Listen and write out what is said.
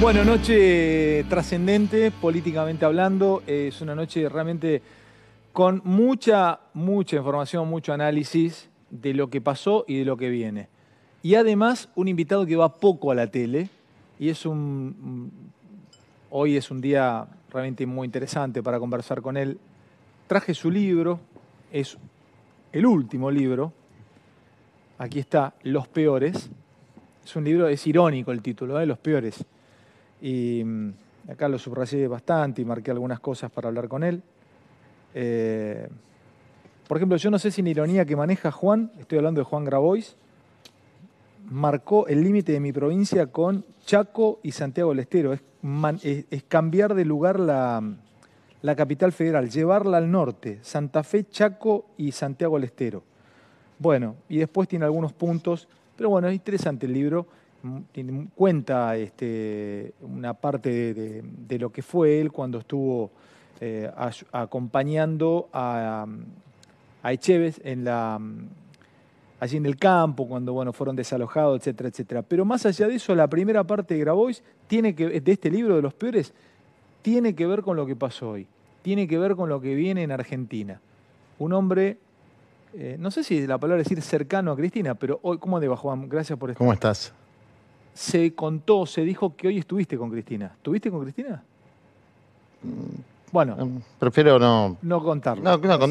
Bueno, noche trascendente, políticamente hablando. Eh, es una noche realmente con mucha, mucha información, mucho análisis de lo que pasó y de lo que viene. Y además, un invitado que va poco a la tele. Y es un. Mm, hoy es un día realmente muy interesante para conversar con él. Traje su libro, es el último libro. Aquí está, Los Peores. Es un libro, es irónico el título, ¿eh? Los Peores y mm, acá lo subrayé bastante y marqué algunas cosas para hablar con él. Eh, por ejemplo, yo no sé si en ironía que maneja Juan, estoy hablando de Juan Grabois, marcó el límite de mi provincia con Chaco y Santiago del Estero. Es, cambiar de lugar la, la, capital federal, llevarla al norte, Santa Fe, Chaco y Santiago del Estero. Bueno, y después tiene algunos puntos, pero bueno, es interesante el libro cuenta este, una parte de, lo que fue él cuando estuvo eh, acompañando a, Echeves en la, allí en el campo, cuando bueno, fueron desalojados, etcétera, etcétera. Pero más allá de eso, la primera parte de Grabois, tiene que, de este libro de los peores, tiene que ver con lo que pasó hoy, tiene que ver con lo que viene en Argentina. Un hombre eh, no sé si la palabra decir cercano a Cristina, pero hoy, ¿cómo te va, Juan? Gracias por estar. ¿Cómo estás? se contó, se dijo que hoy estuviste con Cristina. ¿Estuviste con Cristina? Mm. Bueno. Mm, prefiero no. No contarlo. No, no,